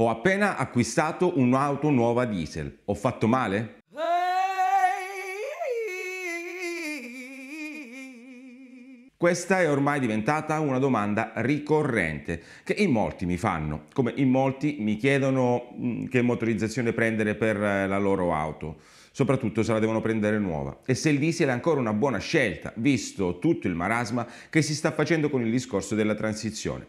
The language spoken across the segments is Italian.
Ho appena acquistato un'auto nuova diesel. Ho fatto male? Questa è ormai diventata una domanda ricorrente che in molti mi fanno, come in molti mi chiedono mm, che motorizzazione prendere per eh, la loro auto, soprattutto se la devono prendere nuova. E se il diesel è ancora una buona scelta, visto tutto il marasma che si sta facendo con il discorso della transizione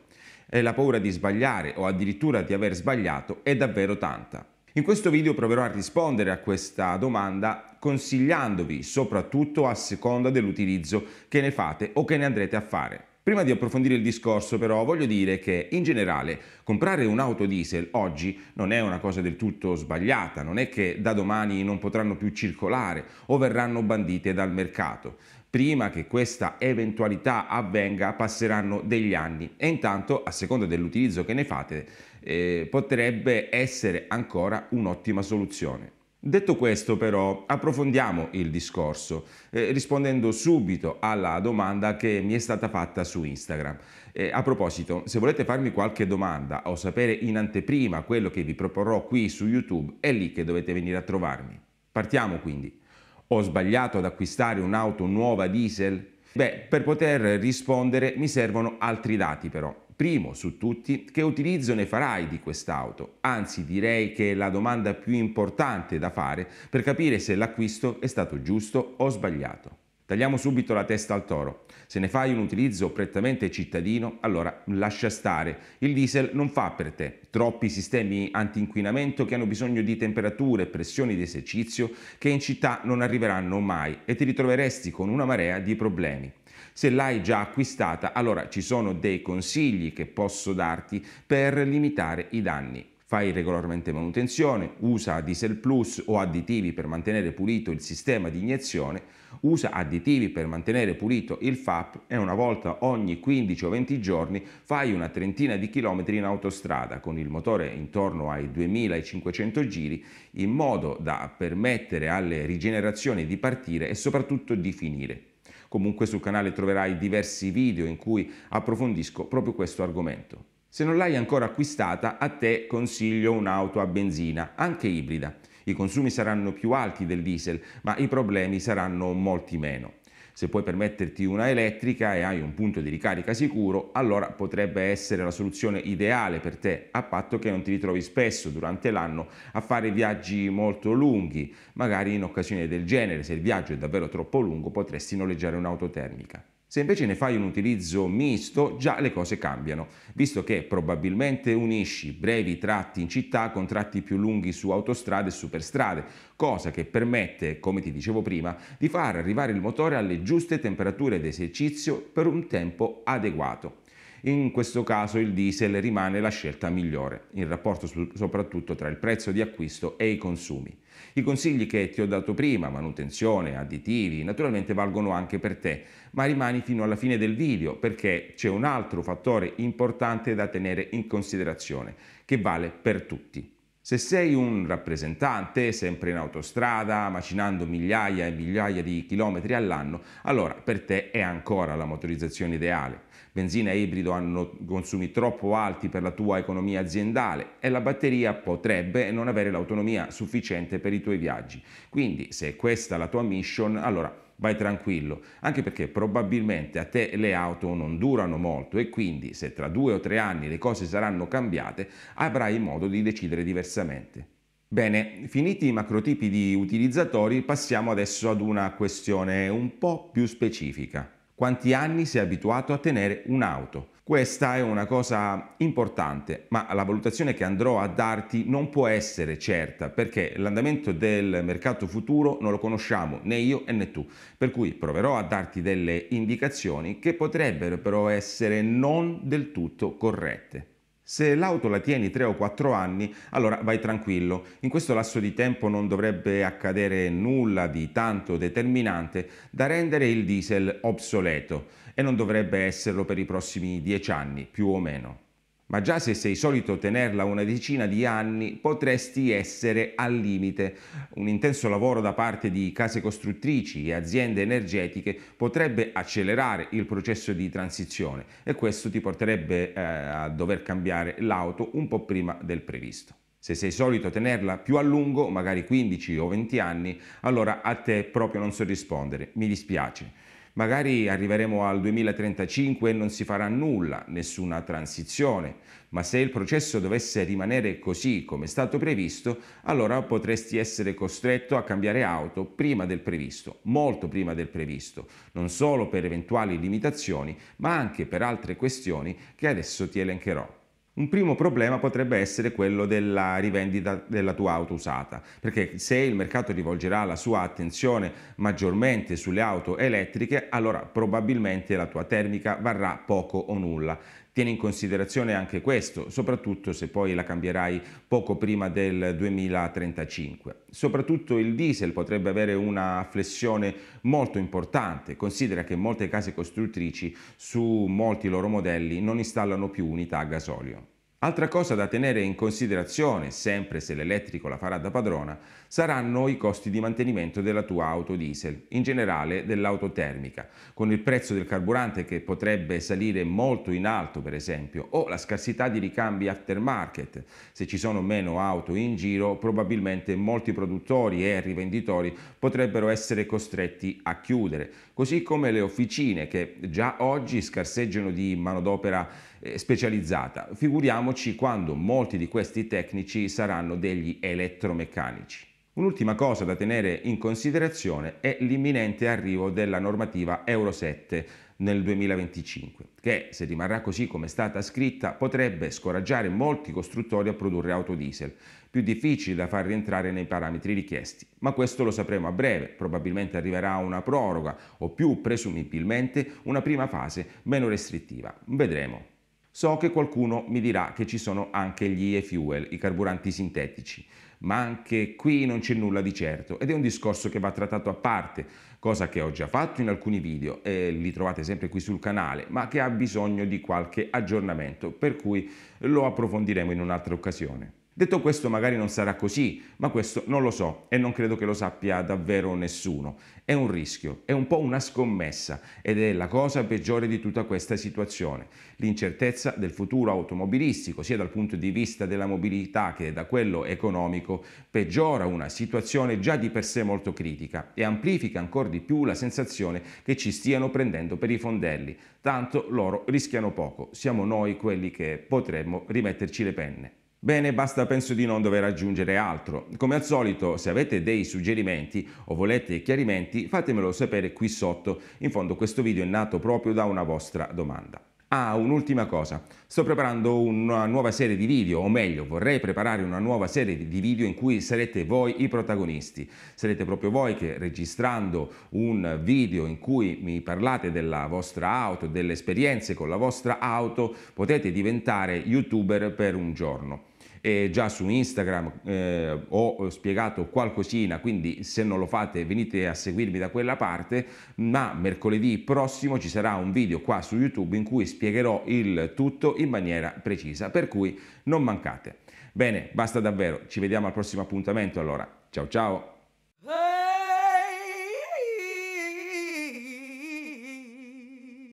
e la paura di sbagliare o addirittura di aver sbagliato è davvero tanta. In questo video proverò a rispondere a questa domanda consigliandovi soprattutto a seconda dell'utilizzo che ne fate o che ne andrete a fare. Prima di approfondire il discorso però voglio dire che in generale comprare un'auto diesel oggi non è una cosa del tutto sbagliata, non è che da domani non potranno più circolare o verranno bandite dal mercato prima che questa eventualità avvenga passeranno degli anni e intanto a seconda dell'utilizzo che ne fate eh, potrebbe essere ancora un'ottima soluzione. Detto questo però approfondiamo il discorso eh, rispondendo subito alla domanda che mi è stata fatta su Instagram. Eh, a proposito, se volete farmi qualche domanda o sapere in anteprima quello che vi proporrò qui su YouTube è lì che dovete venire a trovarmi. Partiamo quindi ho sbagliato ad acquistare un'auto nuova diesel? Beh, per poter rispondere mi servono altri dati però. Primo su tutti, che utilizzo ne farai di quest'auto? Anzi, direi che è la domanda più importante da fare per capire se l'acquisto è stato giusto o sbagliato. Tagliamo subito la testa al toro. Se ne fai un utilizzo prettamente cittadino, allora lascia stare. Il diesel non fa per te. Troppi sistemi anti-inquinamento che hanno bisogno di temperature e pressioni di esercizio che in città non arriveranno mai e ti ritroveresti con una marea di problemi. Se l'hai già acquistata, allora ci sono dei consigli che posso darti per limitare i danni fai regolarmente manutenzione, usa diesel plus o additivi per mantenere pulito il sistema di iniezione usa additivi per mantenere pulito il FAP e una volta ogni 15 o 20 giorni fai una trentina di chilometri in autostrada con il motore intorno ai 2500 giri in modo da permettere alle rigenerazioni di partire e soprattutto di finire. Comunque sul canale troverai diversi video in cui approfondisco proprio questo argomento. Se non l'hai ancora acquistata, a te consiglio un'auto a benzina, anche ibrida. I consumi saranno più alti del diesel, ma i problemi saranno molti meno. Se puoi permetterti una elettrica e hai un punto di ricarica sicuro, allora potrebbe essere la soluzione ideale per te, a patto che non ti ritrovi spesso durante l'anno a fare viaggi molto lunghi. Magari in occasione del genere, se il viaggio è davvero troppo lungo, potresti noleggiare un'auto termica. Se invece ne fai un utilizzo misto, già le cose cambiano, visto che probabilmente unisci brevi tratti in città con tratti più lunghi su autostrade e superstrade, cosa che permette, come ti dicevo prima, di far arrivare il motore alle giuste temperature d'esercizio per un tempo adeguato in questo caso il diesel rimane la scelta migliore, in rapporto soprattutto tra il prezzo di acquisto e i consumi. I consigli che ti ho dato prima, manutenzione, additivi, naturalmente valgono anche per te, ma rimani fino alla fine del video perché c'è un altro fattore importante da tenere in considerazione, che vale per tutti. Se sei un rappresentante, sempre in autostrada, macinando migliaia e migliaia di chilometri all'anno, allora per te è ancora la motorizzazione ideale. Benzina e ibrido hanno consumi troppo alti per la tua economia aziendale e la batteria potrebbe non avere l'autonomia sufficiente per i tuoi viaggi. Quindi, se questa è la tua mission, allora vai tranquillo, anche perché probabilmente a te le auto non durano molto e quindi se tra due o tre anni le cose saranno cambiate avrai modo di decidere diversamente. Bene, finiti i macrotipi di utilizzatori, passiamo adesso ad una questione un po' più specifica. Quanti anni sei abituato a tenere un'auto? Questa è una cosa importante, ma la valutazione che andrò a darti non può essere certa perché l'andamento del mercato futuro non lo conosciamo né io né tu, per cui proverò a darti delle indicazioni che potrebbero però essere non del tutto corrette. Se l'auto la tieni 3 o 4 anni, allora vai tranquillo. In questo lasso di tempo non dovrebbe accadere nulla di tanto determinante da rendere il diesel obsoleto e non dovrebbe esserlo per i prossimi 10 anni, più o meno ma già se sei solito tenerla una decina di anni potresti essere al limite. Un intenso lavoro da parte di case costruttrici e aziende energetiche potrebbe accelerare il processo di transizione e questo ti porterebbe eh, a dover cambiare l'auto un po' prima del previsto. Se sei solito tenerla più a lungo, magari 15 o 20 anni, allora a te proprio non so rispondere, mi dispiace. Magari arriveremo al 2035 e non si farà nulla, nessuna transizione, ma se il processo dovesse rimanere così come è stato previsto, allora potresti essere costretto a cambiare auto prima del previsto, molto prima del previsto, non solo per eventuali limitazioni, ma anche per altre questioni che adesso ti elencherò. Un primo problema potrebbe essere quello della rivendita della tua auto usata, perché se il mercato rivolgerà la sua attenzione maggiormente sulle auto elettriche, allora probabilmente la tua termica varrà poco o nulla. Tieni in considerazione anche questo, soprattutto se poi la cambierai poco prima del 2035. Soprattutto il diesel potrebbe avere una flessione molto importante. Considera che molte case costruttrici su molti loro modelli non installano più unità a gasolio. Altra cosa da tenere in considerazione, sempre se l'elettrico la farà da padrona, saranno i costi di mantenimento della tua auto diesel, in generale dell'auto termica, con il prezzo del carburante che potrebbe salire molto in alto per esempio, o la scarsità di ricambi aftermarket. Se ci sono meno auto in giro, probabilmente molti produttori e rivenditori potrebbero essere costretti a chiudere, così come le officine che già oggi scarseggiano di manodopera eh, specializzata. Figuriamoci quando molti di questi tecnici saranno degli elettromeccanici. Un'ultima cosa da tenere in considerazione è l'imminente arrivo della normativa Euro 7 nel 2025, che se rimarrà così come è stata scritta potrebbe scoraggiare molti costruttori a produrre auto diesel, più difficili da far rientrare nei parametri richiesti. Ma questo lo sapremo a breve, probabilmente arriverà una proroga o più presumibilmente una prima fase meno restrittiva. Vedremo. So che qualcuno mi dirà che ci sono anche gli e-fuel, i carburanti sintetici, ma anche qui non c'è nulla di certo ed è un discorso che va trattato a parte, cosa che ho già fatto in alcuni video e li trovate sempre qui sul canale, ma che ha bisogno di qualche aggiornamento, per cui lo approfondiremo in un'altra occasione. Detto questo magari non sarà così, ma questo non lo so e non credo che lo sappia davvero nessuno. È un rischio, è un po' una scommessa ed è la cosa peggiore di tutta questa situazione. L'incertezza del futuro automobilistico, sia dal punto di vista della mobilità che da quello economico, peggiora una situazione già di per sé molto critica e amplifica ancora di più la sensazione che ci stiano prendendo per i fondelli. Tanto loro rischiano poco, siamo noi quelli che potremmo rimetterci le penne. Bene, basta, penso di non dover aggiungere altro. Come al solito, se avete dei suggerimenti o volete chiarimenti, fatemelo sapere qui sotto. In fondo questo video è nato proprio da una vostra domanda. Ah, un'ultima cosa. Sto preparando una nuova serie di video, o meglio, vorrei preparare una nuova serie di video in cui sarete voi i protagonisti. Sarete proprio voi che registrando un video in cui mi parlate della vostra auto, delle esperienze con la vostra auto, potete diventare youtuber per un giorno eh, già su Instagram eh, ho spiegato qualcosina, quindi se non lo fate venite a seguirmi da quella parte, ma mercoledì prossimo ci sarà un video qua su YouTube in cui spiegherò il tutto in maniera precisa, per cui non mancate. Bene, basta davvero, ci vediamo al prossimo appuntamento allora. Ciao ciao!